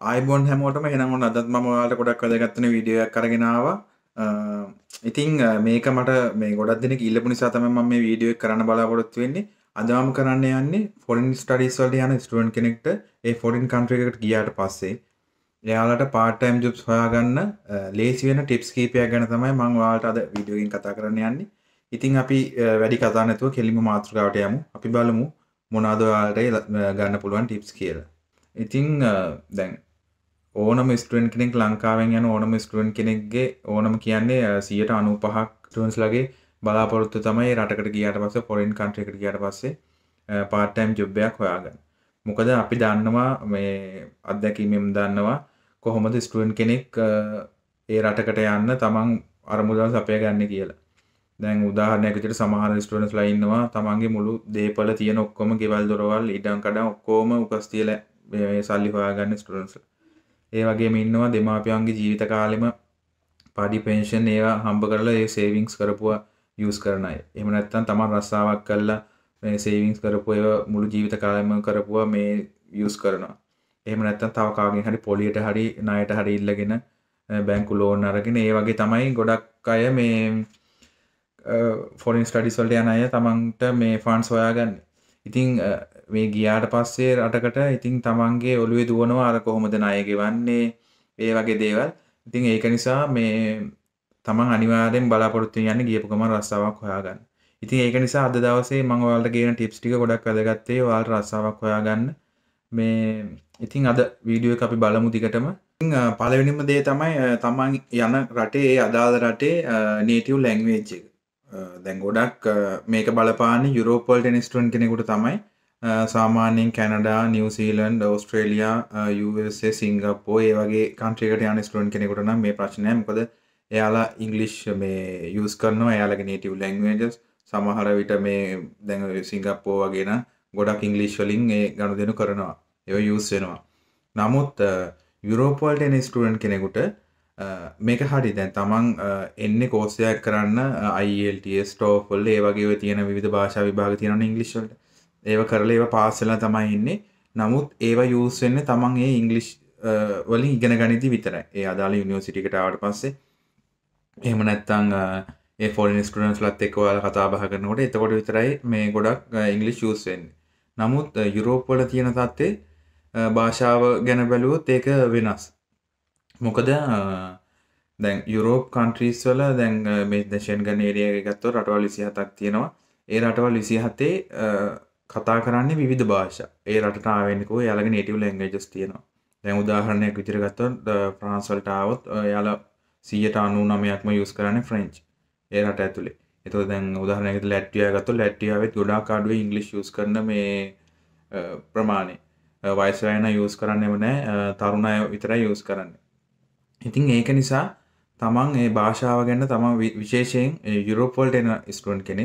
අයිබොන් හැමෝටම හෙනමුන් අදත් මවාට ගොඩක් වැදගත්වන විඩිය කරගෙනාව ඉතිං මේක මට මේ ගොඩක් දෙන ඉල්ලපු නිසා තම ම මේ වීඩියෝ කරන්න බලාපොරොත්තු වෙන්නේ අදාම කරන්න යන්නේ ෆොරින් ස්ටඩිස් වල යන ස්ටුවන් කෙනෙක්ට ඒ ෆොරින් කන්ට්‍රකට ගියාට පස්සේ එයාලට පාටයිම් ජොබ් හොයාගන්න ලේසි වෙන ටිප්ස් කීපයක් ගැන තමයි මං වාට අද වීඩියෝගෙන් කතා කරන්න යන්නේ ඉතිං අපි වැඩි කතානැතුව කෙලිම මාතෘකාවට යමු අපි බලමු මොනාදවාට ගන්න පුළුවන් ටිප්ස් කියලා ඉතිං දැන් ඕනම ස්ටුවෙන් කෙනෙක් ලංකාවෙන් යන ඕනම ස්ටුවෙන් කෙනෙක්ගේ ඕනම කියන්නේ සියට අනු පහක් ටුවන්ස් ලගේ බලාපොරොත්තු තමයි රටකට කියට පස පොරින් කන්ට්‍රකට කියට පස්සේ පාටටයිම් ජොබ්බයක් හොයාගන්න මොකද අපි දන්නවා මේ අත්දැකීමම් දන්නවා කොහොමද ස්ටුවෙන් කෙනෙක් ඒ රටකට යන්න තමන් අරමුදල් සපය ගන්න කියලා දැන් උදාහරනයකට සමහර ස්ටුවනස් ලයින්නවා තමන්ගේ මුළු දේපල තියෙන ඔක්කොම ගෙවල් දොරවල් ඉඩංකඩ ඔක්කෝම උකස්තියල සල්ලි හොයාගන්න ස්ටුවන්ස්ල ඒ වගේම ඉන්නවා දෙමාපියන්ගේ ජීවිත කාලෙම පඩි පෙන්ෂන් ඒවා හම්බ කරලා ඒ සේවිංස් කරපුවා යස් කරන අය එම නැත්තන් තමන් රස්සාවක් කල්ලා මේ සේවිංස් කරපු ඒව මුළු ජීවිත කාලෙම කරපුවා මේ යස් කරනවා එහම නැත්තන් තවකාගෙන් හරි පොලියට හරි නයට හරි ඉල්ලගෙන බැංකු ලෝන් අරගෙන ඒ වගේ තමයි ගොඩක් අය මේ ෆොරින් ස්ටඩිස්වල්ට යන අය තමන්ට මේ ෆාන්ස් සොයාගන්න ඉතිං මේ ගියාට පස්සේ රටකට ඉතිං තමන්ගේ ඔළුවේ දුවනවා අර කොහොමද ණයගෙවන්නේ ඒ වගේ දේවල් ඉතිං ඒක නිසා මේ තමන් අනිවාරෙන් බලාපොරොත්තු යන්න ගියපු ගමන් රස්සාවක් හොයාගන්න ඉතින් ඒක නිසා අද දවසේ මම ඔයාලට කියන ටිප්ස් ටික ගොඩක් වැදගත්තේ ඔයාලට රස්සාවක් හොයාගන්න මේ ඉතින් අද වීඩියෝ එක අපි බලමු දිගටම පළවෙනිම දේ තමයි තමන් යන රටේ ඒ අදාළ රටේ නේටිව් ලැංග්වේජ් එක දැන් ගොඩක් මේක බලපාන යුරෝපල් ටෙනිස්ටුවන් කෙනෙකුට තමයි සාමාන්‍යෙන් කැනඩා නිවසීලන්ඩ ඔස්ට්‍රේලියයා යුසේ සිංගපෝ ඒ වගේ කන්ට්‍රේකට යනස්ටුවන් කෙනෙකුට නම් මේ ප්‍රශ්නයමකද එයාලා ඉංගලිෂ් මේ යස් කරනවා එයාලගේ නේටව ලැංවේජස් සමහර විට මේ දැන් සිංගප්පෝ වගේන ගොඩක් ඉංගලිෂ් වලින් ඒ ගණු දෙනු කරනවා එ යස් වෙනවා නමුත් යුරෝපල් ටෙනිස්ටුවන් කෙනෙකුට මේක හරි දැන් තමන් එන්න කෝසයක් කරන්න අයිල්ටස් e ටෝෆොල් ඒ වගේ තියෙන විධ භාෂා විභාග තියෙන ඉංගලිශ්ට ඒව කරල ඒව පාස්සලා තමයි ඉන්නේ නමුත් ඒව යූස්වෙන්න තමන් ඒ ඉංගලිෂ් වලින් ඉගෙන ගනිති විතර ඒ අදාල යුනිෝසිටිකට ආට පස්සේ එහම නැත්තං ඒ ෆොලි ස්කරන්ස් ලත් එක්වල කතාබහ කරනකොට එතකොට විතරයි මේ ගොඩක් ඉංගලිෂ් යස්වෙන් නමුත් යුරෝප්වල තියෙන තත්තේ භාෂාව ගැන බැලුවොත් ඒක වෙනස් මොකද දැන් යුරෝප් කන්ට්‍රීස් වල දැන් මේ දශයෙන් ගන්න ඒරිය ගත්තව රටවල් විසි හතක් තියෙනවා ඒ රටවල් විසි හතේ කතා කරන්නේ විධ භාෂ ඒ රටාවෙන්කෝ යාලග නේටව ලංගජස් තියෙනවා දැන් උදාහරණයක් විචරගත්තොත් ප්‍රාන්සල්ටාවත් යාල සීයට අනු නමයක්ම යුස් කරන්න ෆ්‍රෙන්ච් ඒ රට ඇතුළේ එතු දැන් උදාහනක ලැට්ටිය ගත්තු ලැට්ටියාවත් ගොඩා කාඩුව ඉංගලි ස් කරන මේ ප්‍රමාණය වයිස්වයන යස් කරන්නෙම නෑ තරුණය විතර යස් කරන්න ඉතින් ඒක නිසා තමන් ඒ භාෂාව ගැන්න තමන් විශේෂයෙන් යුරෝපොල්ට එන ස්ටුවන් කෙනෙ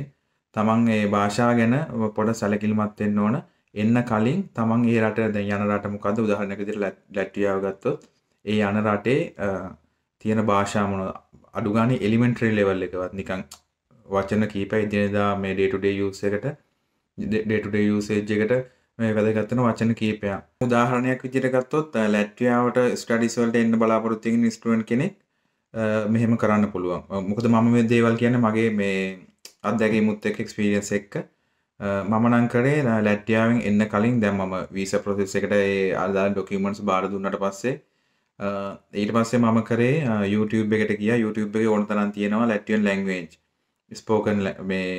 තමන් ඒ භාෂාව ගැන පොඩ සැලකිල්මත්වෙන්න ඕන එන්න කලින් තමන් ඒ රට දැ යන රට මොකද උදාහරණකදිර ලැට්ටියාව ගත්තොත් ඒ යන රටේ තියෙන භාෂාමන අඩුගාන එලිමෙන්ට්‍රී ලෙවල් එකවත් නිකං වචන කීප ඉදිනෙදා මේ ඩේටුඩේ යුසකට ඩේටුඩේ යුසේජ් එකට මේ වැදගත්තන වචන කීපයක් උදාහරණයක් විදිරගත්තොත් ලැට්වියාවට ස්ටඩිස්වල්ට එන්න බලාපොරොත්තිෙන් ස්ටුවන් කෙනෙක් මෙහෙම කරන්න පුළුවන් මොකද මම මේ දේවල් කියන්න මගේ මේ අත්දැගේ මුත්තෙක් එක්ස්පිරියන්ස එක්ක මමනං කරේ ලැට්ියාවෙන් එන්න කලින් දැම් ම වීස ප්‍රසෙස් එකට ඒ අල්දා ඩොකීමන්ස් බාර දුන්නට පස්සේ ඊට පස්සේ මම කරේ YouTube එකට කිය YouTube එක ඕනතරන් තියෙනවා ලැට්ියන් ලැංවේජ් ස්පෝකන් මේ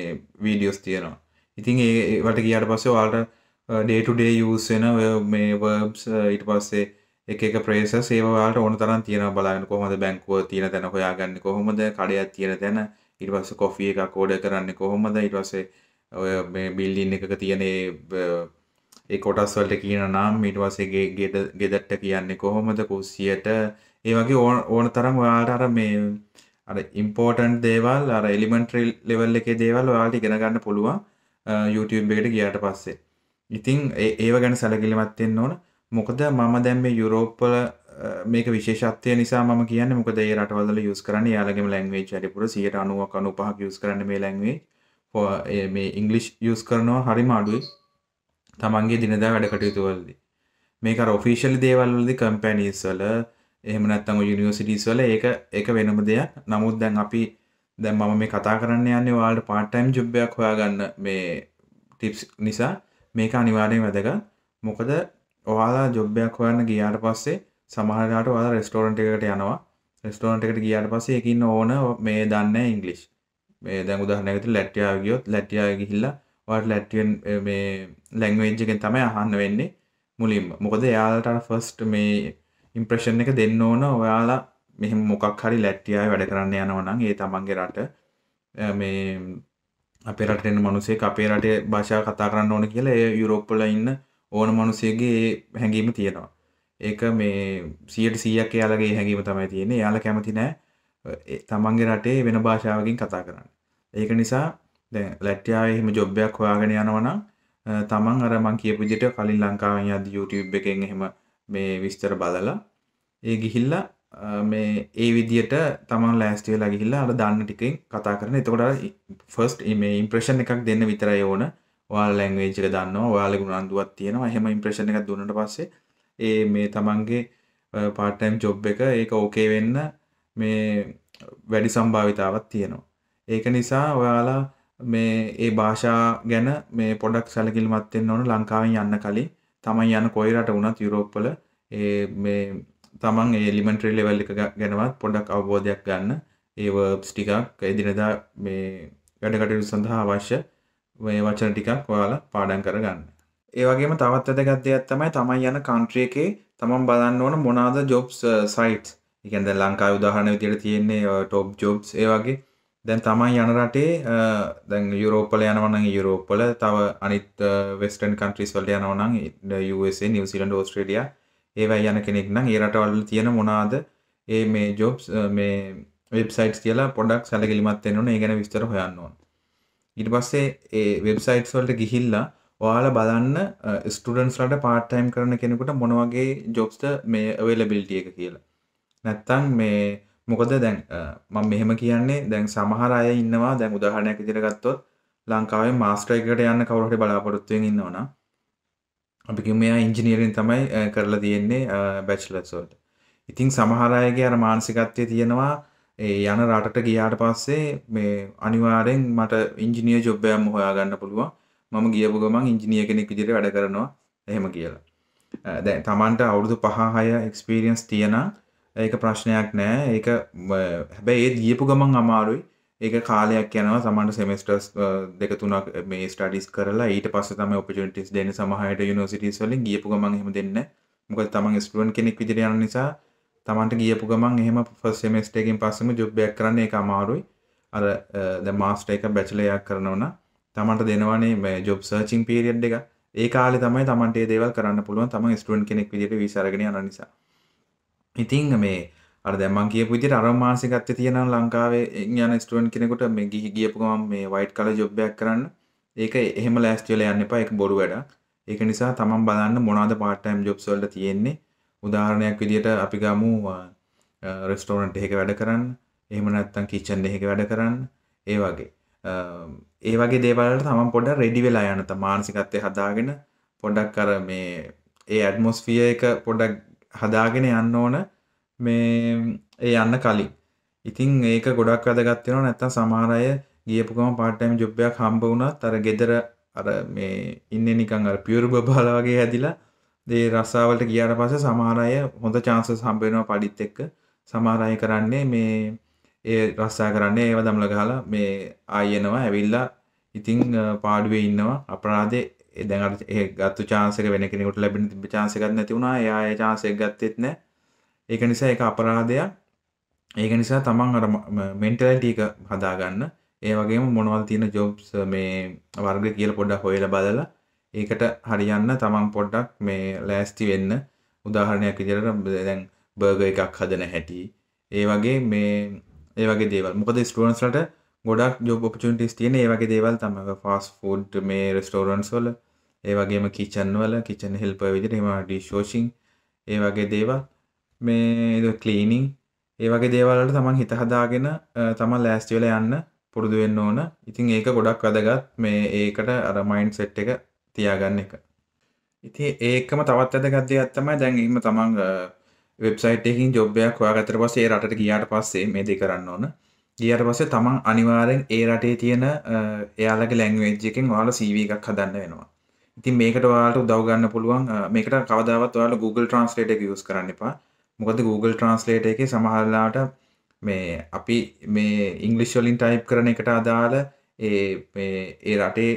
වීඩියෝස් තියෙනවා ඉතින් ඒවට කියට පස්සේ වාට ඩේටුඩේ යස් වෙන මේ වර්බ්ස් ඊට පස්සේ එක ප්‍රේස සේවාට ඕන තරන් තියෙන බලන්න කොහොමද බැංකුව තියෙන තැන හොයාගන්න කොහොමද කඩයක් තියෙන තැන ඉටවස කොෆිය එකක් කෝඩ කරන්න කොහොමද ඉටවසේ ඔය මේ බිල්ලින් එකක තියනේ ඒ කොටස්වලට කියන නම් ඉටවසේගේ ගෙද ගෙදට්ට කියන්නේ කොහොමද කුස්සියට ඒ වගේ ඕන ඕන තරම් ඔයාට අර මේ අර ඉම්පෝර්ටන්් දේවල් අර එලිමෙන්ට්‍රල් ලෙවල් එකේ දේවල් ඔයාට ඉගෙන ගන්න පුළුවන් YouTube එකට ගියාට පස්සේ ඉතිං ඒව ගැන සැලකිලිමත්යෙන් ඕන මොකද මම දැම් මේ යුරෝප්පල මේක විශේෂත්ය නිසා ම කියන මොකද ඒ රටවල යුස් කරන්න යාලගේම ලැංවේ චරිපුර සියට අනුවක් අනු පහක් යුස් කරන්න මේ ලැංවේ මේ ඉංගලිෂ් යුස් කරනවා හරි මාඩුයි තමන්ගේ දිනදා වැඩ කටයුතුවල්දි මේක ඔෆිෂල් දේවල්ලදි කම්පැනීස්වල එහෙම නැත්තම යුනිවසිටිස්වල ඒක එක වෙනම දෙයක් නමුත් දැන් අපි දැන් මම මේ කතා කරන්න යන්නේ වාට පාටයිම් ජුබ්බයක් හොයාගන්න මේ ටිප්ස් නිසා මේක අනිවාඩෙන් වැදගත් මොකද ඔයාලා ජොබ්බයක් හොයන්න ගියාට පස්සේ සමහරලාට ඔයාලා රෙස්ටෝරන්ට් එකකට යනවා රෙස්ටෝරන්ට් එකට ගියාට පස්සේ ඒකින් ඕන මේ දන්නේ ඉංග්ලිෂ් මේ දැන් උදාහරණයක් විදිහට ලැට්වියාව ගියොත් ලැට්වියාව ගිහිල්ලා ඔයාලට ලැට්වියන් මේ ලැන්ග්වේජ් එකෙන් තමයි අහන්න වෙන්නේ මුලින්ම මොකද එයාලට ෆස්ට් මේ ඉම්ප්‍රෙෂන් එක දෙන්න ඕන ඔයාලා මෙහෙම මොකක් හරි ලැට්ටියාව වැඩ කරන්න යනවනම් ඒ තමන්ගේ රට මේ අපේ රටෙන් මනුසේ අපේ රටේ භාෂා කතා කරන්න ඕන කියලා ඒ යුරෝප්පල ඉන්න ඕන මනුසේගේ හැඟීම තියෙනවා ඒක මේ සියට සීයක් යාලගේ හැඟීම තමයි තියෙන්නේ යාල කැමති නෑ තමන්ගේ රටේ වෙන භාෂාවකින් කතා කරන්න ඒක නිසා දැ ලැට්ටියාව එහෙම ජොබ්බයක් හොයාගෙන යනවනම් තමන් අර මං කියපු විදිහට කලින් ලංකාවෙන් යද්දි YouTube එකෙන් එහෙම මේ විස්තර බලලා ඒ ගිහිල්ලා මේ ඒ විදියට තමන් ලෑස්ටිය ලගිහිල්ලා අර දන්න ටිකින් කතා කරන එතකොට ෆස්ට් මේ ඉම්ප්‍රේෂන් එකක් දෙන්න විතරයි ඕන ඔයාල ලැංවේජ් එක දන්නවා ඔයාලෙ ගුණන්දුවක් තියෙනවා එහෙම ඉම්ප්‍රේෂන් එකක් දුන්නට පස්සේ ඒ මේ තමන්ගේ පාටටයිම් ජොබ් එක ඒක ඕකේ වෙන්න මේ වැඩි සම්භාවිතාවක් තියෙනවා ඒක නිසා ඔයාලා මේ ඒ භාෂා ගැන මේ පොඩක් සැලකිලිමත් වෙන්න ඕන ලංකාවෙන් යන්න කලින් තමන් යන කොයි රට වුණත් යුරෝප්වල ඒ මේ තමන් එලිමෙන්ට්‍රී ලෙවල් එක ගැනවත් පොඩක් අවබෝධයක් ගන්න ඒ වර්බ්ස් ටිකක් එදිනදා මේ වැඩකටයුතු සඳහා අවශ්‍ය මේ වචන ටිකක් ඔයාලා පාඩම් කරගන්න. ඒ වගේම තවත් වැදගත් දෙයක් තමයි තමන් යන කන්ට්‍රි එකේ තමන් බලන්න ඕන මොනවාද ජොබ්ස් සයිට්ස්. ඒ කියන්නේ ලංකාවේ උදාහරණ විදිහට තියෙන්නේ টপ uh, ජොබ්ස් ඒ වගේ දැන් තමන් යන රටේ uh, දැන් යුරෝපල යනවනං යුරෝපල තව අනිත් වෙස්ටන් කන්ට්‍රිස් වල යනවනං නිවසිලන්ඩ ෝස්ට්‍රඩිය ඒවයි යන කෙනෙක් නම් ඒ රටවල්ල තියෙන මොනාද ඒ මේ ජොබ්ස් මේ වෙබ්සයිට් කියලා පොඩක් සැලකිලිමත් එන්න ඒ ගැන විස්තර හොයන්න ඕන ඉට පස්සේ ඒ වෙබ්සයිට්ස් වලට ගිහිල්ලා ඔයාල බලන්න ස්ටඩන්ස් ලට පාටයිම් කරන කෙනෙකුට මොනවගේ ජොබ්ස්ට මේ අවේලබිල්ටිය එක කියලා නැත්තං මේ මොකද දැන් මං මෙහෙම කියන්නේ දැන් සමහර අය ඉන්නවා දැන් උදාහරණයක් ඉදිරගත්තොත් ලංකාවේ මාස්ට්‍රයිකට යන්න කවුරට බලාපොරොත්තුවෙන් ඉන්නවනා අපිකි මෙයා ඉංජිනීරින් තමයි කරලා තියෙන්නේ බැච්ලසෝල්ට ඉතිං සමහරයගේ අර මානසිකත්වය තියෙනවා යන රටට ගියාට පස්සේ මේ අනිවාරෙන් මට ඉංජිනිය ජොබ්බයම් හොයාගන්න පුළුවන් මම ගියපු ගමන් ඉංජිනිය කෙනෙක් විදිර වැඩ කරනවා එහෙම කියලා දැ තමන්ට අවුරුදු පහහය එක්ස්පිරියන්ස් තියෙන ඒක ප්‍රශ්නයක් නෑ ඒක හැබැයි ඒත් ගියපු ගමන් අමාරුයි ඒක කාලයක් යනවා සමන්ට සෙමස්ටර්ස් දෙක තුනක් මේ ස්ටඩිස් කරලා ඊට පස්ස තම ඔපිටිස් දෙන සමහයට යුනිසිටිස් වලින් ගියපු ගමන් එහෙම දෙන්න මොකද තමන් ස්ටුවන් කෙනෙක් විදිර යන නිසා තමන්ට ගියපු ගමන් එහෙම ෆස් සෙමස්ටේකින් පස්සම ජොබ්බයක් කරන්න එක අමාරුයි අර ද මාස්ට එක බැචලයක් කරනවන තමන්ට දෙනවනේ මේ ජොබ් සර්චිං පිරිියඩ් එක ඒ කාලෙ තමයි තමන්ට දේවල් කරන්න පුළුවන් තම ස්ටුවන් කෙනෙක් විදිට විසරගෙන යන නිසා ඉතිං මේ අර දැන් මං කියපු විදිහට අර මාසිකත්වයේ තියෙනවා ලංකාවේ යන ස්ටුඩන්ට් කෙනෙකුට මේ ගිහි ගියපු ගමන් මේ වයිට් කලර් ජොබ් එකක් කරන්න ඒක එහෙම ලෑස්ති වෙලා යන්න එපා ඒක බොරු වැඩක්. ඒක නිසා තමන් බලන්න මොනවද part time jobs වලට තියෙන්නේ. උදාහරණයක් විදිහට අපි ගමු රෙස්ටෝරන්ට් එකක වැඩ කරන්න. එහෙම නැත්නම් කිචන් එකක වැඩ කරන්න. ඒ වගේ. ඒ වගේ දේවල්ට තමන් පොඩ්ඩක් රෙඩි වෙලා යන්න මානසිකත්වය හදාගෙන පොඩ්ඩක් අර මේ ඒ ඇඩ්මොස්ෆිය එක පොඩ්ඩක් හදාගෙන යන්න ඕන මේ ඒ යන්න කලින් ඉතින් ඒක ගොඩක් වැදගත්වෙන නැත්තම් සමහරය ගියපුකම පාටයිම් ජොබ්බයක් හම්බ වුණත් අර ගෙදර අර මේ ඉන්න නිකං අර පියුරු බබාලාගේ හැදිලා දේ රස්සාාවලට ගියාට පස සමහරය හොඳ චාන්ස සම්බේෙනවා පඩිත් එක්ක සමහරය කරන්නේ මේ ඒ රස්සා කරන්නේ ඒව දම්ල ගහලා මේ ආයනවා ඇවිල්ලා ඉතිං පාඩුවේ ඉන්නවා අපරාදේ දැඟට ඒ ගත්තු චාන්සක වෙන කෙනෙකුට ලැබෙන තිබ චාන්සකත් නැතිවුණා යාය චාන්සයක් ගත්තෙත් නෑ ඒක නිසා එක අපරාධයක් ඒක නිසා තමන් අර මෙන්ටලටක හදාගන්න ඒ වගේ මොනවල් තියෙන ජොබ්ස් මේ වර්ග කියල පොඩ්ඩක් හොයල බදලා ඒකට හරියන්න තමන් පොඩ්ඩක් මේ ලෑස්ති වෙන්න උදාහරණයක් විදිරට දැන් බර්ග එකක් හදන හැටි ඒ වගේ මේ ඒ වගේ දේවල් මොකද ස්ටෝන්ස්ලට ගොඩක් ජොබ් ඔපචුන්ටිස් තියෙන ඒ වගේ දේවල් තම ෆාස් ෆෝඩ් මේ රෙස්ටෝරන්ස් වල ඒ වගේම කිචන් වල කිචන් හෙල්ප විදිර හෙම ඩිශෝෂිං ඒ වගේ දේවල් මේ කලීනිං ඒවගේ දේවල්ලට තමන් හිතහදාගෙන තමන් ලෑස්ටිවල යන්න පුරුදු වෙන්න ඕන ඉතින් ඒක ගොඩක් වැදගත් මේ ඒකට අර මයින්ඩ් සෙට් එක තියාගන්න එක ඉතින් ඒකම තවත් වැදගත් දෙයක් තමයි දැන් ඉන්න තමන් වෙබ්සයිට් එකකින් ජොබ් එකක් හොයාගත්තට පස්සේ ඒ රටට ගියාට පස්සේ මේ දේ කරන්න ඕන ගියාට පස්සේ තමන් අනිවාර්යෙන් ඒ රටේ තියෙන එයාලගේ ලැන්ග්වේජ් එකෙන් ඔයාලා CV එකක් හදන්න වෙනවා ඉතින් මේකට ඔයාලට උදව් ගන්න පුළුවන් මේකට කවදාවත් ඔයාලා Google Translate එක use කරන්න එපා මොකද Google ට්‍රන්ස්ලේට එක සමහරලාට මේ අපි මේ ඉංගලිශ්වලින් ටයිප් කරන එකට අදාළ ඒ රටේ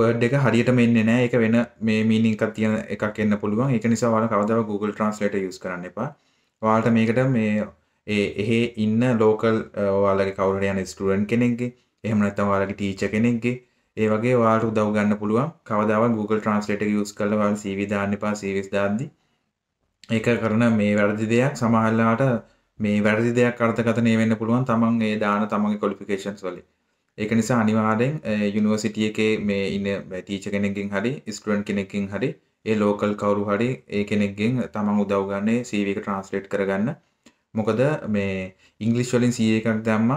බර්ඩ් එක හරියට මෙන්න නෑ එක වෙන මේ මීනිින්කක් තියන එකක් එන්න පුළුවන් එක නිසා වාල කවදාව Google ට්‍රන්ස්ලට යස් කරන්න එපා වාට මේකට මේ එහෙ ඉන්න ලෝකල් වාලගේ කවුරට යන ස්ටුවන් කෙනෙක්ගේ එහෙම නැතම් වාලගේ ටීච කෙනෙක්ගේ ඒ වගේ වාට උදව් ගන්න පුළුවන් කවදාව Google ට්‍රන්ස්ලට යස් කල වාල් සීවිධාන්න පා සීවිස් දාද්දිී ඒක කරන මේ වැරදි දෙයක් සමහල්ලාට මේ වැරදි දෙයක් අර්ථකතනය වෙන්න පුළුවන් තමන් ඒ දාන තමන්ගේ කොලිෆිකේෂන්ස් වල ඒක නිසා අනිවාරෙන් යුනිවර්සිටිය එකේ මේ ඉන්න ටීච කෙනෙකින් හරි ස්ටුවන් කෙනෙකින් හරි ඒ ලෝකල් කවරු හරි ඒ කෙනෙක්ගෙන් තමන් උදව්ගන්නේ සීවක ට්‍රන්ස්ලේට් කරගන්න මොකද මේ ඉංගලිස් වලින් සී එකක් දැම්ම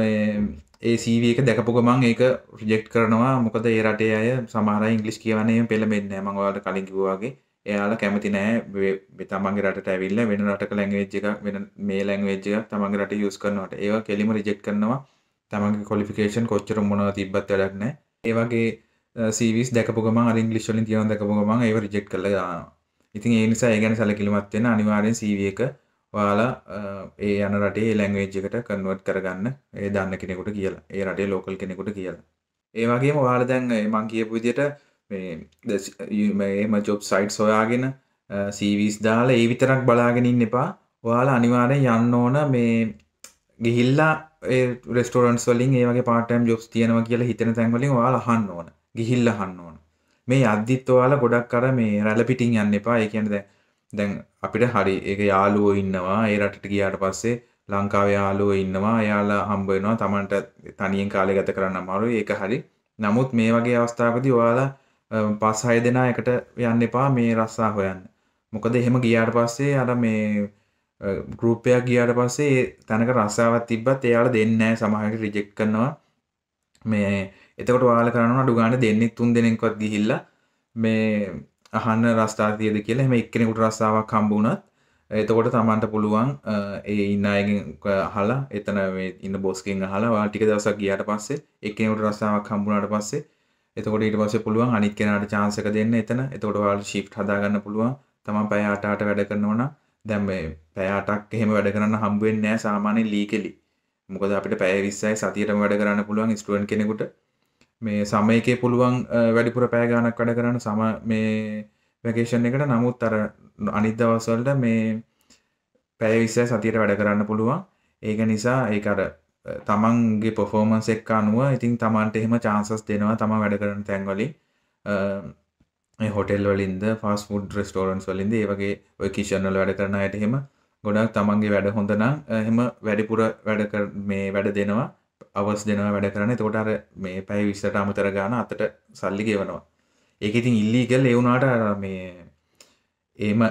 ඒ සීවක දැකපු ගමන් ඒක ප්‍රජෙක්් කරනවා මොකද ඒ රටේ අය සමහර ඉංගලිස් කියවන්නේ පෙළමෙන්න මඟවාට කලින් කිවවාගේ එයාලා කැමති නැහැ තමන්ගේ රටට ඇවිල්ලා වෙන රටක ලැන්ග්වේජ් එකක් වෙන මේ ලැන්ග්වේජ් එකක් තමන්ගේ රටේ යූස් කරනවට ඒවා කෙලිම රිජෙක්ට් කරනවා තමන්ගේ ක්වොලිෆිකේෂන් කොච්චර මොනවද තිබ්බත් වැඩක් නැහැ ඒ වගේ සීවිස් දැකපු ගමන් අර ඉංග්ලිෂ් වලින් තියන දැකපු ගමන් ඒව රිජෙක්ට් කරලා දානවා ඉතින් ඒ නිසා ඒ ගැන සැලකිලිමත් වෙන්න අනිවාර්යෙන් CV එක ඔයාලා ඒ යන රටේ ලැන්ග්වේජ් එකට කන්වර්ට් කරගන්න ඒ දන්න කෙනෙකුට කියලා ඒ රටේ ලෝකල් කෙනෙකුට කියලා ඒ වගේම ඔයාලා දැන් මං කියපු විදිහට එම ජොබ් සයිට් සොයාගෙන සීවිස් දාල ඒ විතරක් බලාගෙනින් එපා ඔයාලා අනිවාරය යන්න ඕන මේ ගිහිල්ලා රෙස්ටෝරන්ස් වලින් ඒගේ පාටම් ජොබ් තියනව කියලා හිතන තැන්වලින් වාලා හන්න ඕන ගිහිල්ල හන්න ඕන මේ අධිත්වවාල ගොඩක් කර මේ රැල පිටිං යන්න එපා එකනද දැන් අපිට හරි ඒක යාලුවෝ ඉන්නවා ඒ රටට ගියාට පස්සේ ලංකාව යාලුවෝ ඉන්නවා යාලා හම්බ වෙනවා තමන්ට තනියෙන් කාලය ගත කරන්න අමාරු ඒක හරි නමුත් මේ වගේ අවස්ථාවකදී ඔයාලා පස් හය දෙනා එකට යන්න එපා මේ රස්සා හොයන්න මොකද එහෙම ගියාට පස්සේ අර මේ ගරුපයක් ගියාට පස්සේ තැනක රස්සාාවත් තිබත් එයාල දෙන්නෑ සමහට රිජෙක් කරනවා මේ එතකට වාල කරන අඩුගාන දෙන්නෙ තුන් දෙනෙක්වත් ගිහිල්ල මේ අහන්න රස්ථාතියද කියලා එම එක්කෙනෙකුට රස්සාාවක් කම්බුණත් එතකොට තමන්ට පුළුවන් ඒ ඉන්න අයගෙන් හලා එතන ඉන්න බොස්කෙන් හලා ටික දවසක් ගියට පස්සේ එකනට රස්සාාවක් කම්බුණට පස්සේ එතකොට ඊට පස්සේ පුළුවන් අනිත් කෙනාට chance එක දෙන්න එතන. එතකොට ඔයාලා shift හදාගන්න පුළුවන්. තමන් පැය 8ට වැඩ කරනවා නම් දැන් මේ පැය 8ක් එහෙම වැඩ කරන්න හම්බ වෙන්නේ නැහැ සාමාන්‍ය ලීකෙලි. මොකද අපිට පැය 20යි සතියටම වැඩ කරන්න පුළුවන් ස්ටුඩන්ට් කෙනෙකුට. මේ සමයකේ පුළුවන් වැඩිපුර පැය ගාණක් වැඩ කරන්න සම මේ වැකේෂන් එකට නමුත් අර අනිත් දවස්වලට මේ පැය 20යි සතියට වැඩ කරන්න පුළුවන්. ඒක නිසා ඒක අර තමන්ගේ පොෆෝමන්ස් එක් අනුව ඉතින් තමන්ට එහෙම චාන්සස් දෙනවා තම වැඩ කරන තැන්වලි හොටෙල් වලින්ද ෆස් ෆුඩ් රෙස්ටෝරන්ස් වලින්ද ඒවගේ ඔය කිෂණල වැඩ කරන අයට එහෙම ගොඩක් තමන්ගේ වැඩ හොඳනම් එහෙම වැඩිපුර වැඩ මේ වැඩ දෙනවා අවස් දෙනවා වැඩ කරන තෝට අර මේ පැයි විස්සට අමතර ගාන අතට සල්ලි ගෙවනවා ඒක ඉතින් ඉල්ලීගල් එවුණාට මේ ඒම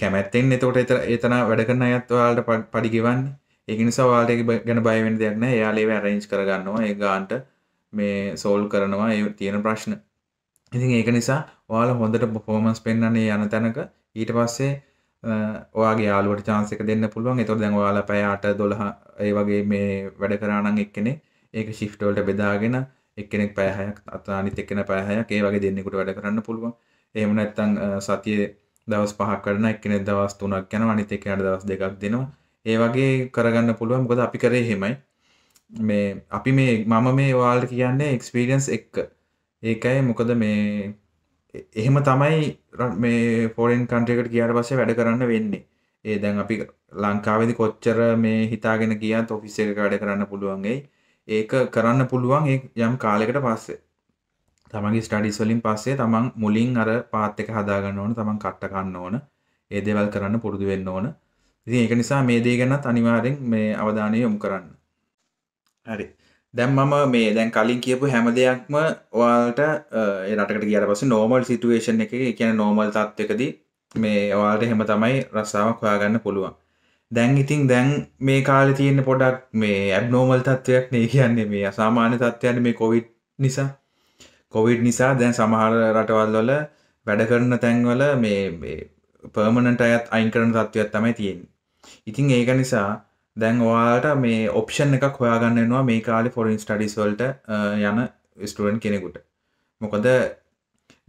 කැමැත්තෙන් එතෝට එතන වැඩ කරන අයත්වාලට පඩිගෙවන්නේ ඒනිසා වාලයක ගැන බයවෙන් දෙයක්න යාලේ ඇරෙන්ච් කරගන්නවා ඒ ගාන්ට මේ සෝල් කරනවා ඒ තියෙන ප්‍රශ්න ඉතින් ඒක නිසා වාල හොඳට පොෆෝමන්ස් පෙන්න්නන්නේ යන තැනක ඊට පස්සේ ඔයාගේ යාලුවට චාන්සක දෙන්න පුළුවන් එතොර දැන් ඔයාලා පැයට දොළහ ඒ වගේ මේ වැඩ කරානම් එක්කෙනෙක් ඒක ශිෆ්ටෝල්ට බෙදාගෙන එක්කෙනෙක් පැහයක් අතානිත් එක්කෙන පැහයක් ඒ වගේ දෙන්නෙකුට වැඩ කරන්න පුළුවන් එහෙම නැත්තම් සතියේ දවස් පහක් කරන එක්කෙනෙක් දවස් තුනක් යනවා අනිත් එක්කෙනාට දවස් දෙකක් දෙනවා ඒ වගේ කරගන්න පුළුවන් මොකද අපි කරේ හෙමයි මේ අපි මේ මම මේ වාල්ට කියන්නේ එක්ස්පිරියන්ස් එක්ක ඒකයි මොකද මේ එහෙම තමයි මේ පොරෙන් කන්ට්‍රකට කියට පස්සේ වැඩ කරන්න වෙන්නේ ඒ දැන් අපි ලංකාවෙදි කොච්චර මේ හිතාගෙන ගියත් ඔෆිස් එක වැඩ කරන්න පුළුවන්ගේ ඒක කරන්න පුළුවන් යම් කාලෙකට පස්සේ තමගේ ස්ටඩිස් වලින් පස්සේ තමන් මුලින් අර පාත් එක හදාගන්න ඕන තමන් කට්ට ගන්න ඕන ඒ දේවල් කරන්න පුරුදු වෙන්න ඕන ඉතින් ඒක නිසා මේ දේ ගැනත් අනිවාරෙන් මේ අවධානය යොමු කරන්න හරි දැම් මම මේ දැන් කලින් කියපු හැම දෙයක්ම ඔයාලට රටකට කියට පස නෝමල් සිටුවේෂන් එක කියන නෝමල් තත්වකදී මේ ඔයාට හෙම තමයි රස්සාාවක් හොයාගන්න පුළුවන් දැන් ඉතින් දැන් මේ කාල තියෙන පොඩක් මේ ඇබ්නෝමල් තත්ත්වයක් නේ කියන්නේ මේ අසාමාන්‍ය තත්ත්වයන මේ කොවිඩ් නිසා කොවිඩ් නිසා දැන් සමහර රටවල්වල වැඩ කරන තැන්වල මේ පර්මණට අයත් අයින් කරන තත්ත්වයක් තමයි තියෙන් ඉතිං ඒක නිසා දැන් ඔයාට මේ ඔප්ෂන් එකක් හොයාගන්නවා මේ කාලි ෆොරින් ස්ටඩිස්වල්ට යන ස්ටුවන් කෙනෙකුට මොකද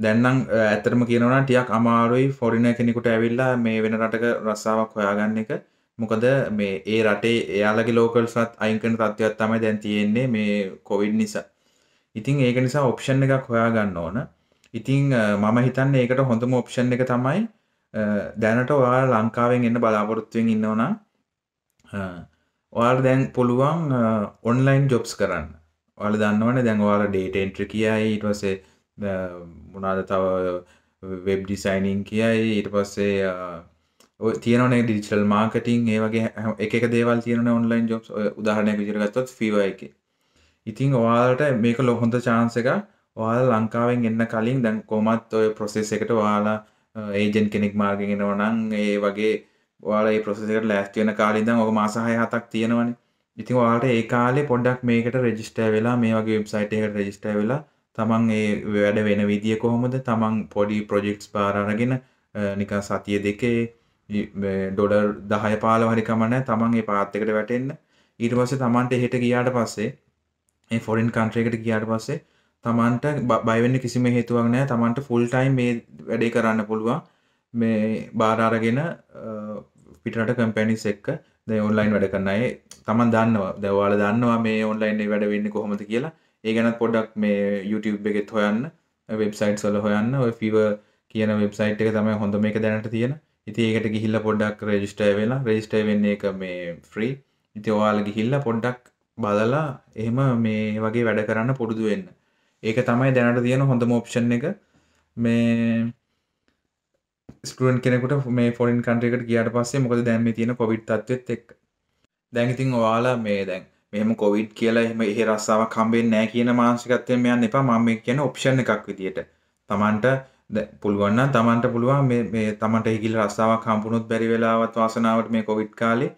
දැන්නම් ඇතරම කියනවා ටියක් අමාරුයි ෆොරින කෙනෙකුට ඇවිල්ලා මේ වෙන රටක රස්සාාවක් හොයාගන්න එක මොකද මේ ඒ රටේ එයාලගේ ලෝකල්සත් අයිකන තත්ත්වයක් තමයි දැන් තියෙන්නේ මේ කොවිඩ් නිසා ඉතිං ඒක නිසා ඔප්ෂන් එකක් හොයා ගන්න ඕන ඉතිං මම හිතන්න ඒකට හොඳම ඔප්ෂන් එක තමයි දැනට ඔයා ලංකාවෙන් එන්න බලාපොරොත්තුවෙන් ඉන්නවන ඔයාල් දැන් පුළුවන් ඔන්ලයින් ජොබ්ස් කරන්න ඔල දන්නවන දැන් ඔයාල ඩේටෙන්ට්‍ර කියයි ඉටවසේ මොනාද තව වෙබ් ඩිසයිනිං කියයි ඊට පස්සේ තියනන ඩිචල් මාර්කටින් ඒවගේ එක දේවල් තියන ඔන්ලයින් ජොබ් උදාහරණය විජරගත්තොත් ෆිව එක ඉතිං ඔයාලට මේක ලොහොඳ චාන්ස එක ඔයාල ලංකාවෙන් එන්න කලින් දැන් කොමත් ඔය ප්‍රොසෙස් එකට වාලා ඒජන් කෙනෙක් මාගෙනෙනවනං ඒ වගේ වාලේ ප්‍රසෙකට ලෑස්තිවන කාලිදම් ඔක මාසාහය හතක් තියෙනවන ඉතින් වාට ඒ කාලේ පොඩ්ඩක් මේකට රෙජිස්ටය වෙලා මේ වගේ වෙබ්සයිට් එකට රෙජිස්ටය වෙලා තමන් ඒ වැඩ වෙන විදිිය කොහොමද තමන් පොඩි ප්‍රොජෙක්ස් පාරගෙන නිකා සතිය දෙකේ ඩොඩර් දහය පාල හරිකමන තමන්ගේ පාත්තකට වැටෙන්න්න ඊට පස්සේ තමන්ට එහෙට ගියාට පස්සේ ඒ ෆොරින් කන්ට්‍රේකට ගියාට පස්සේ තමන්ට බයිවෙන්න කිසිම හේතුවක් නෑ තමන්ට ෆුල් ටයිම් මේ වැඩේ කරන්න පුළුවන් මේ බාරාරගෙන පිටට කම්පැනිස් එක්ක දැ ඔන්ලයින් වැඩ කරන්න අය තමන් දන්නවා දැවල දන්නවා මේ ඔන්ලයින්නේ වැඩ වෙන්න කොහොමද කියලා ඒ ගැනත් පොඩක් මේ YouTube එකෙත් හොයන්න වෙබ්සයිට් සල හොයන්න ඔය ෆීව කියන වෙබ්සයිට් එක තමයි හොඳ මේක දැනට තියෙන ඉති ඒකට ගිහිල්ල පොඩ්ඩක් රෙජිස්ටය වෙලා රෙජිස්ටය වෙන්න එක මේ ෆ්‍රී ඉති ඔයාල ගිහිල්ල පොඩ්ඩක් බලලා එහෙම මේ වගේ වැඩ කරන්න පුරුදු වෙන්න ඒක තමයි දැනට තියෙන හොඳම ඔප්ෂන් එක මේ ස්කරන් කෙනෙකුට මේ ෆොරින් කන්ට්‍රකට කියට පස්සේ මොකද දැන්ම තියෙන කොවිඩ් තත්වත් එක් දැන්ඉතින් ඔයාලා මේ දැන් මෙම කොවිඩ් කියලා එම ඒ රස්සාාව කම්බෙන් නෑ කියන මාංසිකත්වය මෙයන් එපා මම කියන ඔප්ෂණ එකක් විදියට තමන්ට පුළුවන්න තමන්ට පුළුවන් මේ තමට හිකිල් රස්සාාවක් කම්පුුණුත් බැරි වෙලාවත් වාසනාවට මේ කොවිට් කාලේ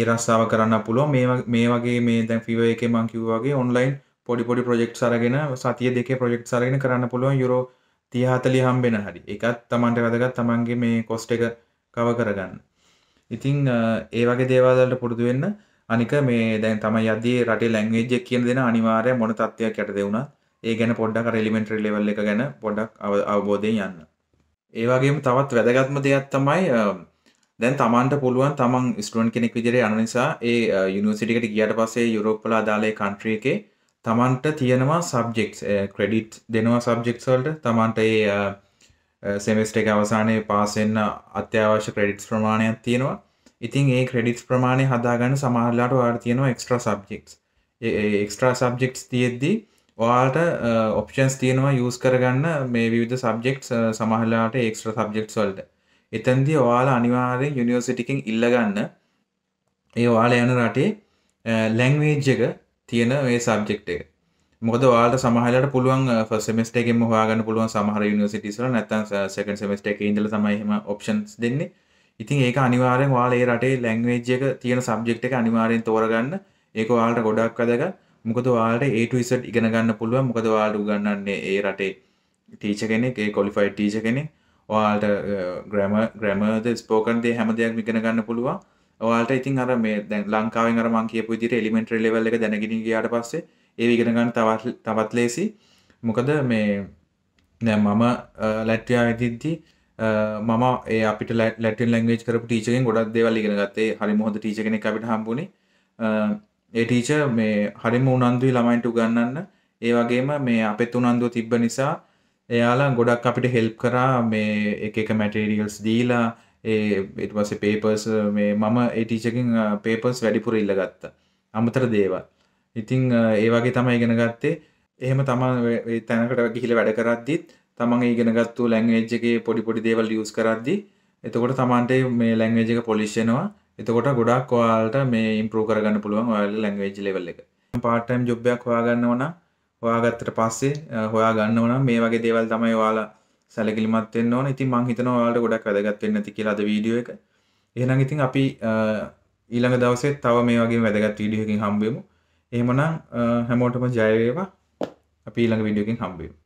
ඒ රස්සාාව කරන්න පුළුව මේ වගේ මේ දැන් ෆිව එක මංකිව් වගේ ඔන්ලයින් පොඩිපොඩි ප්‍රජෙක්් සරගෙන සතිය දෙක ප්‍රජෙක්් සරගෙන කරන්න පුළුවන් යුරෝ තිහතලි හම්බෙන හරි එකත් තමන්ට වැදගත් තමන්ගේ මේ කොස්ට එක කව කරගන්න ඉතිං ඒ වගේ දේවාදලට පුරුදු වෙන්න අනික මේ දැන් තම යදදි රට ලැංවේජ කියන දෙෙන අනිවාරය මොන තත්වයක් යට දෙවුණ ඒ ගැන පොඩ්ඩක් රෙලිමෙන්ට්‍රි ලෙවල් එක ගැන පොඩක් අවබෝධය යන්න ඒවාගේම තවත් වැදගත්ම දෙයක් තමයි දැන් තමන්ට පුළුවන් තමන් ස්ටන් කෙනෙක් විදිරේ අන නිසා ඒ යුනිසිටිකට ගියට පසේ යුරෝප්පලා දාලය කන්ට්‍රිය එකේ තමන්ට තියෙනවා සබ්ජෙක්ස් ක්‍රඩිට් දෙනවා සබ්ජෙක්සල්ට තමන්ට ඒ සෙමස්ට එක අවසානයේ පාසෙන්න්න අත්‍යවශ්‍ය ක්‍රඩිටස් ප්‍රමාණයක් තියෙනවා ඉතින් ඒ ක්‍රඩිටස් ප්‍රමාණය හදාගන්න සමහරලාට වාර තියෙනවා එක්ස්ට්‍ර සබ්ජෙක්ස් එක්ස්ට්‍රා සබ්ජෙක්ස් තියෙද්දී වාට ඔප්ෂන්ස් තියෙනවා යස් කරගන්න මේ විවිධ සබ්ජෙක්් සමහලාට එක්ස්ට්‍ර සබ්ජෙක්ස් වල්ට එතන්දි ඔයාල අනිවාරෙන් යුනිවර්සිටිකින් ඉල්ලගන්න ඒ වාල යන රටේ ලැංවේජ්ජක තියෙන මේ සබ්ජෙක්් එක මොද වාට සමහලට පුළුවන් සෙමස්ට එකෙන් හවාගන්න පුළුවන් සමහර නිසිටිසල නැතන් සකන් සෙමස්ට එක ඉඳල සමයිහම ඔප්ෂන්ස් දෙන්නේ ඉතින් ඒක අනිවාරෙන් වාලේ රටේ ලැංවේජ් එක තියෙන සබ්ජෙක්් එක අනිවාරයෙන් තෝරගන්න ඒක වාල්ට ගොඩක් අදක මොකද වාට ඒට විසට ඉගෙන ගන්න පුළුවන් මොකද වාල්ඩ ගන්නන්නේ ඒ රටේ ටීච කෙනෙක් ඒ කොලිෆයි ටීච කෙනෙක් ඔයාල්ට ග්‍රම ග්‍රමද ස්පෝකන්දේ හැම දෙයක් මිගෙන ගන්න පුළුවන් ඔයාලට ඉතින් අර මේ දැන් ලංකාවෙන් අර මං කියපු විදිහට එලිමෙන්ටරි ලෙවල් එක දැනගෙන ගියාට පස්සේ ඒ ඉගෙන ගන්න තවත් තවත් ලේසි මොකද මේ දැන් මම ලැට්වියාවේ ඉදිද්දී මම ඒ අපිට ලැටින් ලැංගේජ් කරපු ටීචකෙන් ගොඩක් දේවල් ඉගෙන ගත්තේ හරි හොඳ ටීච කෙනෙක් අපිට හම්බුනේ ඒ ටීච මේ හරිම උනන්දුයි ළමයින්ට උගන්වන්න ඒ වගේම මේ අපෙත් උනන්දුව තිබ්බ නිසා එයාලා ගොඩක් අපිට හෙල්ප් කරා මේ එක එක මැටේරියල්ස් දීලා ඒටවස පේපර්ස් මේ මම ඒටීචකින් පේපර්ස් වැඩිපුර ඉල්ලගත්ත අමතර දේවල් ඉතිං ඒවාගේ තමයි ඉගෙන ගත්තේ එහෙම තමන් තැනකට ගිහිල වැඩ කරද්දිත් තමන් ඉගෙනගත්තු ලැංවේජ්ගේ පොඩි පොඩි දේවල් ියස් කරද්දි එතකොට තමන්ට මේ ලැංවේජක පොලිෂනවා එතකොට ගොඩක් ඔයාලට මේ ඉම්පරූ කරගන්න පුළුවන් ඔයාල ලැංවේජ් ලෙවල් එක පාටම් ජොබ්යක් හොයාගන්න ඕන හොයාගත්තට පස්සේ හොයා ගන්න ඕන මේ වගේ දේවල් තමයි ඔයාලා සැලකිලිමත් වෙන්න ඕන. ඉතින් මං හිතනවා ඔයාලට ගොඩක් වැදගත් වෙන්න ඇති කියලා අද වීඩියෝ එක. එහෙනම් ඉතින් අපි ඊළඟ දවසේ තව මේ වගේ වැදගත් වීඩියෝ එකකින් හම්බෙමු. එහෙමනම් හැමෝටම ජය වේවා. අපි ඊළඟ වීඩියෝ එකකින් හම්බෙමු.